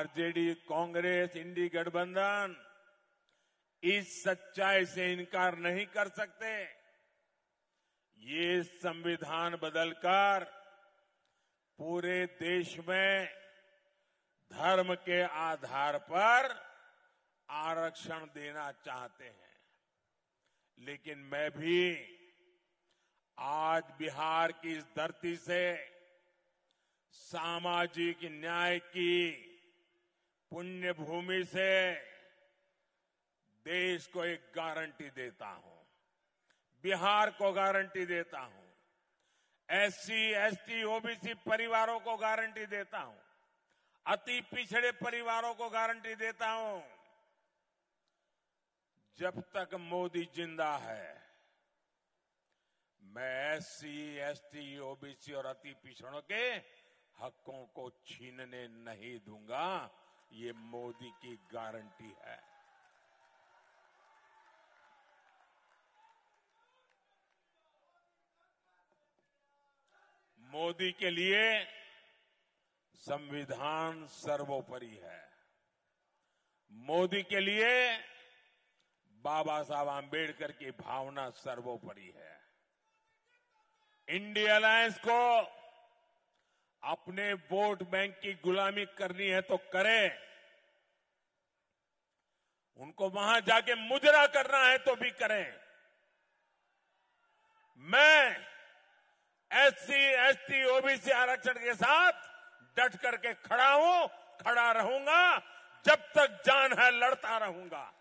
RJD Congress इंडी गठबंधन इस सच्चाई से इनकार नहीं कर सकते ये संविधान बदलकर पूरे देश में धर्म के आधार पर आरक्षण देना चाहते हैं लेकिन मैं भी आज बिहार की इस धरती से सामाजिक न्याय की पुण्य भूमि से देश को एक गारंटी देता हूं बिहार को गारंटी देता हूं एससी एसटी ओबीसी परिवारों को गारंटी देता हूं अति पिछड़े परिवारों को गारंटी देता हूं जब तक मोदी जिंदा है मैं एससी एसटी ओबीसी और अति पिछड़ों के हकों को छीनने नहीं दूंगा ये मोदी की गारंटी है मोदी के लिए संविधान सर्वोपरि है मोदी के लिए बाबा साहब आम्बेडकर की भावना सर्वोपरि है इंडिया अलायंस को अपने वोट बैंक की गुलामी करनी है तो करें उनको वहां जाके मुजरा करना है तो भी करें मैं एससी एसटी ओबीसी आरक्षण के साथ डट करके खड़ा हूं खड़ा रहूंगा जब तक जान है लड़ता रहूंगा